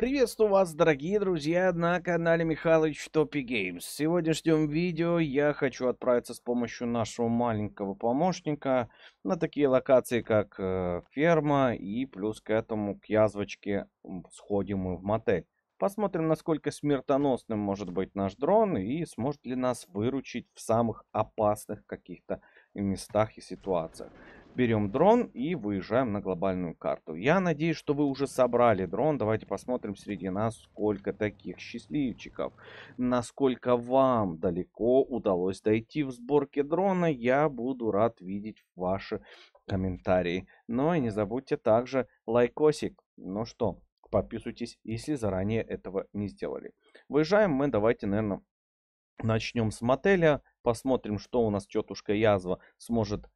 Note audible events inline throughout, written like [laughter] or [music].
Приветствую вас, дорогие друзья, на канале Михалыч Топи Геймс. В сегодняшнем видео я хочу отправиться с помощью нашего маленького помощника на такие локации, как э, ферма и плюс к этому к язвочке сходим мы в мотель. Посмотрим, насколько смертоносным может быть наш дрон и сможет ли нас выручить в самых опасных каких-то местах и ситуациях. Берем дрон и выезжаем на глобальную карту. Я надеюсь, что вы уже собрали дрон. Давайте посмотрим среди нас, сколько таких счастливчиков. Насколько вам далеко удалось дойти в сборке дрона, я буду рад видеть ваши комментарии. Ну и не забудьте также лайкосик. Ну что, подписывайтесь, если заранее этого не сделали. Выезжаем мы, давайте, наверное, начнем с мотеля. Посмотрим, что у нас тетушка Язва сможет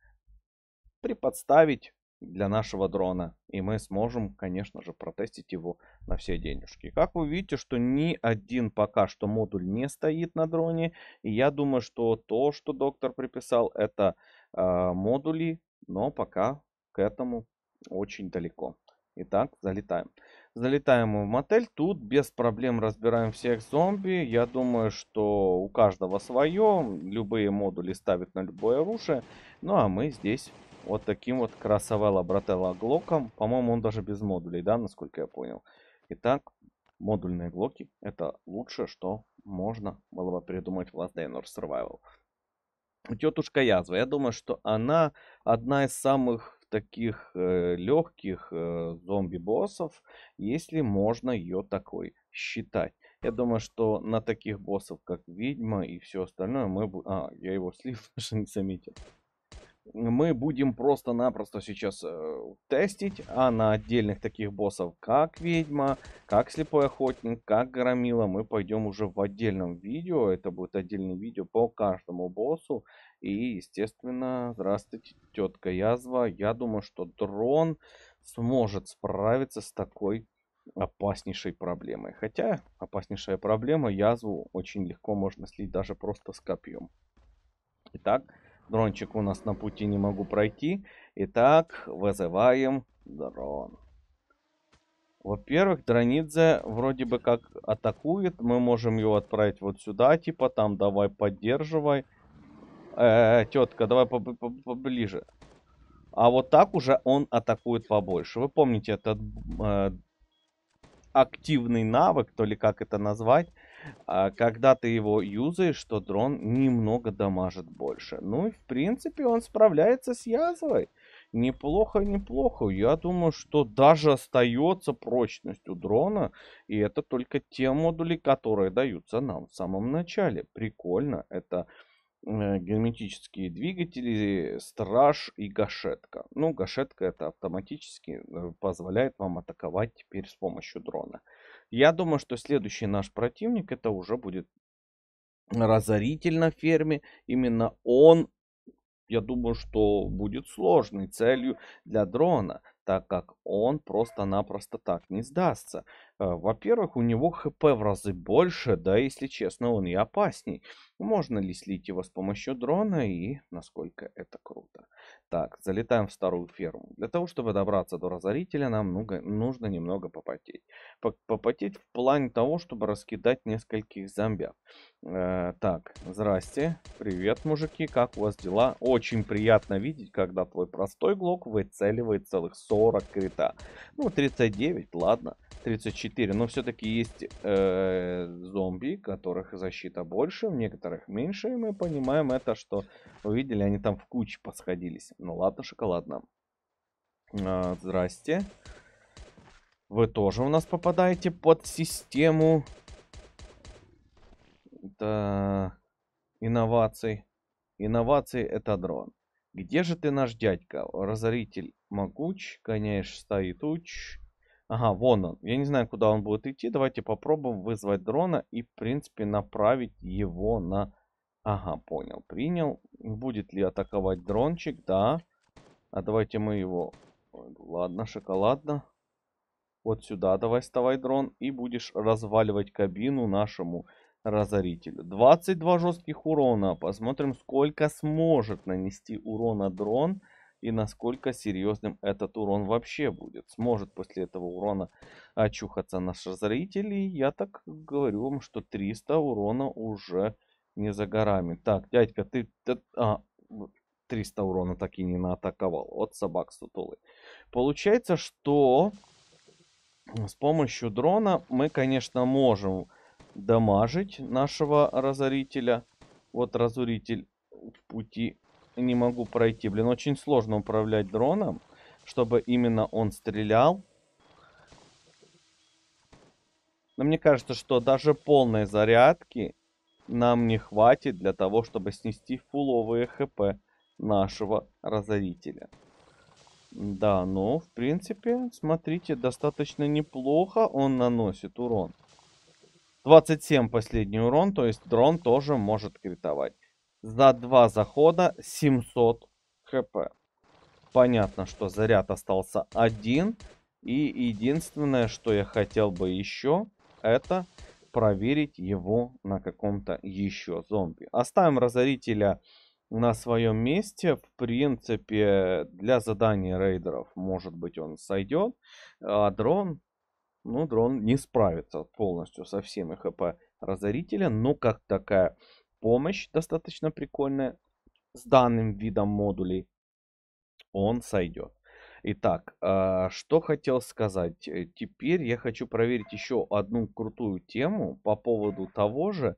приподставить для нашего дрона. И мы сможем, конечно же, протестить его на все денежки. Как вы видите, что ни один пока что модуль не стоит на дроне. И я думаю, что то, что доктор приписал, это э, модули, но пока к этому очень далеко. Итак, залетаем. Залетаем мы в мотель. Тут без проблем разбираем всех зомби. Я думаю, что у каждого свое. Любые модули ставят на любое оружие. Ну а мы здесь вот таким вот красовела брателла глоком. По-моему, он даже без модулей, да, насколько я понял. Итак, модульные глоки это лучшее, что можно было бы придумать в Last Day Survival. Тетушка Язва, я думаю, что она одна из самых таких э, легких э, зомби-боссов, если можно ее такой считать. Я думаю, что на таких боссов, как Ведьма и все остальное, мы бы... А, я его слив [laughs] даже не заметил мы будем просто-напросто сейчас э, тестить, а на отдельных таких боссов, как Ведьма, как Слепой Охотник, как Громила, мы пойдем уже в отдельном видео. Это будет отдельное видео по каждому боссу. И, естественно, здравствуйте, тетка Язва. Я думаю, что дрон сможет справиться с такой опаснейшей проблемой. Хотя опаснейшая проблема язву очень легко можно слить даже просто с копьем. Итак, Дрончик у нас на пути, не могу пройти. Итак, вызываем дрон. Во-первых, Дранидзе вроде бы как атакует. Мы можем его отправить вот сюда, типа там давай поддерживай. Э, -э тетка, давай поб поб поближе. А вот так уже он атакует побольше. Вы помните этот э, активный навык, то ли как это назвать, а когда ты его юзаешь, что дрон немного дамажит больше. Ну и в принципе он справляется с язвой. Неплохо, неплохо. Я думаю, что даже остается прочность у дрона. И это только те модули, которые даются нам в самом начале. Прикольно. Это э, герметические двигатели, страж и гашетка. Ну, гашетка это автоматически э, позволяет вам атаковать теперь с помощью дрона. Я думаю, что следующий наш противник это уже будет разоритель на ферме. Именно он, я думаю, что будет сложной целью для дрона, так как он просто-напросто так не сдастся. Э, во-первых, у него хп в разы больше, да, если честно, он и опасней. Можно ли слить его с помощью дрона и насколько это круто. Так, залетаем в старую ферму. Для того, чтобы добраться до разорителя, нам много, нужно немного попотеть. Попотеть в плане того, чтобы раскидать нескольких зомбяк. Э, так, здрасте. Привет, мужики, как у вас дела? Очень приятно видеть, когда твой простой глок выцеливает целых 40 крита. Ну, 39, ладно. 34 4. Но все-таки есть э, зомби, которых защита больше, в некоторых меньше. И мы понимаем это, что увидели, они там в куче посходились. Ну ладно, шоколадно. Э, здрасте. Вы тоже у нас попадаете под систему да, инноваций. Инновации это дрон. Где же ты наш дядька? Разоритель могуч, гоняешь стаи уч? Ага, вон он. Я не знаю, куда он будет идти. Давайте попробуем вызвать дрона и, в принципе, направить его на... Ага, понял, принял. Будет ли атаковать дрончик? Да. А давайте мы его... Ладно, шоколадно. Вот сюда давай вставай, дрон. И будешь разваливать кабину нашему разорителю. 22 жестких урона. Посмотрим, сколько сможет нанести урона дрон. Дрон и насколько серьезным этот урон вообще будет. Сможет после этого урона очухаться наши зрители. Я так говорю вам, что 300 урона уже не за горами. Так, дядька, ты... ты а, 300 урона так и не наатаковал. Вот собак сутулы. Получается, что с помощью дрона мы, конечно, можем дамажить нашего разорителя. Вот разоритель в пути не могу пройти. Блин, очень сложно управлять дроном, чтобы именно он стрелял. Но мне кажется, что даже полной зарядки нам не хватит для того, чтобы снести фуловые хп нашего разорителя. Да, ну, в принципе, смотрите, достаточно неплохо он наносит урон. 27 последний урон, то есть дрон тоже может критовать за два захода 700 хп. Понятно, что заряд остался один. И единственное, что я хотел бы еще, это проверить его на каком-то еще зомби. Оставим разорителя на своем месте. В принципе, для задания рейдеров, может быть, он сойдет. А дрон, ну, дрон не справится полностью со всеми хп разорителя. Но ну, как такая помощь достаточно прикольная с данным видом модулей, он сойдет. Итак, а, что хотел сказать. Э, теперь я хочу проверить еще одну крутую тему по поводу того же.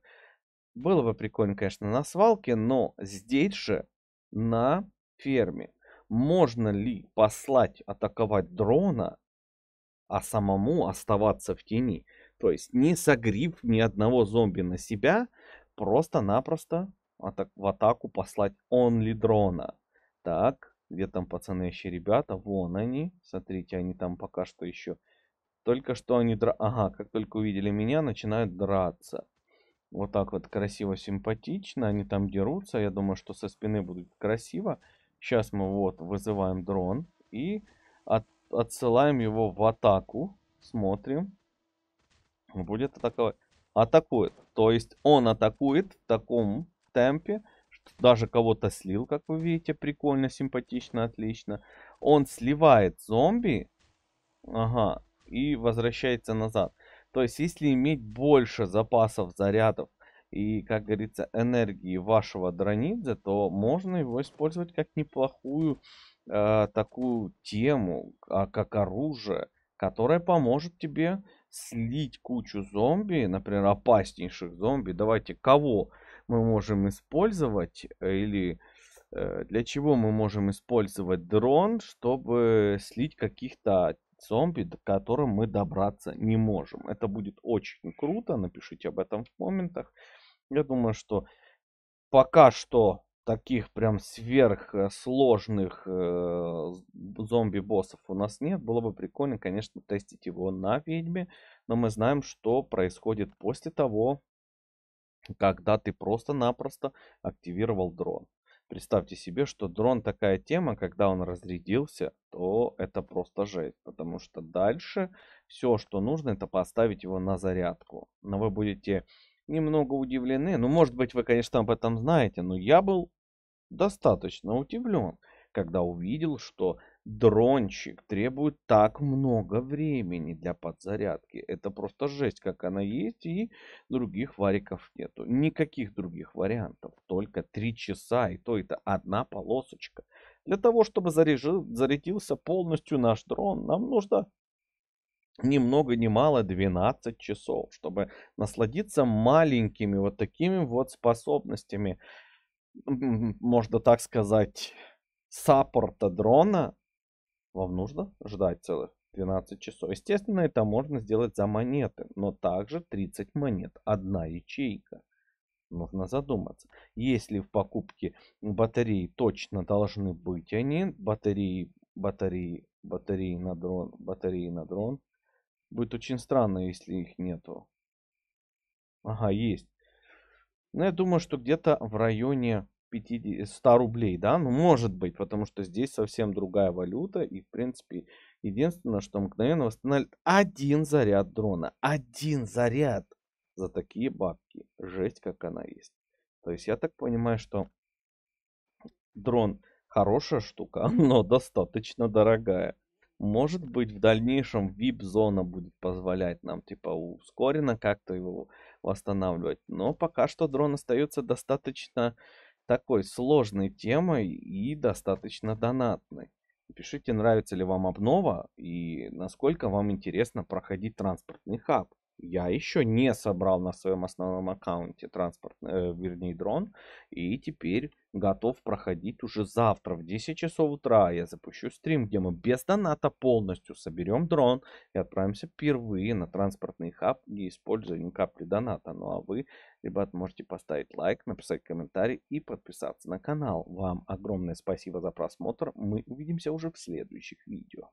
Было бы прикольно, конечно, на свалке, но здесь же, на ферме, можно ли послать атаковать дрона, а самому оставаться в тени? То есть не согрив ни одного зомби на себя – просто-напросто в атаку послать only дрона. Так, где там пацаны еще ребята? Вон они. Смотрите, они там пока что еще... Только что они... Дра... Ага, как только увидели меня, начинают драться. Вот так вот красиво, симпатично. Они там дерутся. Я думаю, что со спины будет красиво. Сейчас мы вот вызываем дрон. И от... отсылаем его в атаку. Смотрим. Будет атаковать атакует. То есть он атакует в таком темпе, что даже кого-то слил, как вы видите, прикольно, симпатично, отлично. Он сливает зомби, ага, и возвращается назад. То есть если иметь больше запасов зарядов и, как говорится, энергии вашего дронидзе, то можно его использовать как неплохую э, такую тему, а, как оружие, которое поможет тебе слить кучу зомби, например, опаснейших зомби. Давайте, кого мы можем использовать э, или э, для чего мы можем использовать дрон, чтобы слить каких-то зомби, до которым мы добраться не можем. Это будет очень круто, напишите об этом в комментах. Я думаю, что пока что таких прям сверхсложных э, зомби-боссов у нас нет. Было бы прикольно, конечно, тестить его на ведьме, но мы знаем, что происходит после того, когда ты просто-напросто активировал дрон. Представьте себе, что дрон такая тема, когда он разрядился, то это просто жесть. Потому что дальше все, что нужно, это поставить его на зарядку. Но вы будете немного удивлены. Ну, может быть, вы, конечно, об этом знаете, но я был достаточно удивлен, когда увидел, что дрончик требует так много времени для подзарядки. Это просто жесть, как она есть, и других вариков нету. Никаких других вариантов, только 3 часа, и то это одна полосочка. Для того, чтобы заряжил, зарядился полностью наш дрон, нам нужно ни много ни мало 12 часов, чтобы насладиться маленькими вот такими вот способностями можно так сказать, саппорта дрона, вам нужно ждать целых 12 часов. Естественно, это можно сделать за монеты, но также 30 монет, одна ячейка. Нужно задуматься. Если в покупке батареи точно должны быть они, батареи, батареи, батареи на дрон, батареи на дрон, будет очень странно, если их нету. Ага, есть. Ну, я думаю, что где-то в районе 50, 100 рублей, да? Ну, может быть, потому что здесь совсем другая валюта. И, в принципе, единственное, что мгновенно восстанавливает один заряд дрона. Один заряд за такие бабки. Жесть, как она есть. То есть, я так понимаю, что дрон хорошая штука, [laughs] но достаточно дорогая. Может быть, в дальнейшем VIP-зона будет позволять нам, типа, ускоренно как-то его восстанавливать. Но пока что дрон остается достаточно такой сложной темой и достаточно донатной. Пишите, нравится ли вам обнова и насколько вам интересно проходить транспортный хаб я еще не собрал на своем основном аккаунте транспорт, э, вернее дрон, и теперь готов проходить уже завтра в 10 часов утра. Я запущу стрим, где мы без доната полностью соберем дрон и отправимся впервые на транспортный хаб, не используя ни капли доната. Ну а вы, ребят, можете поставить лайк, написать комментарий и подписаться на канал. Вам огромное спасибо за просмотр. Мы увидимся уже в следующих видео.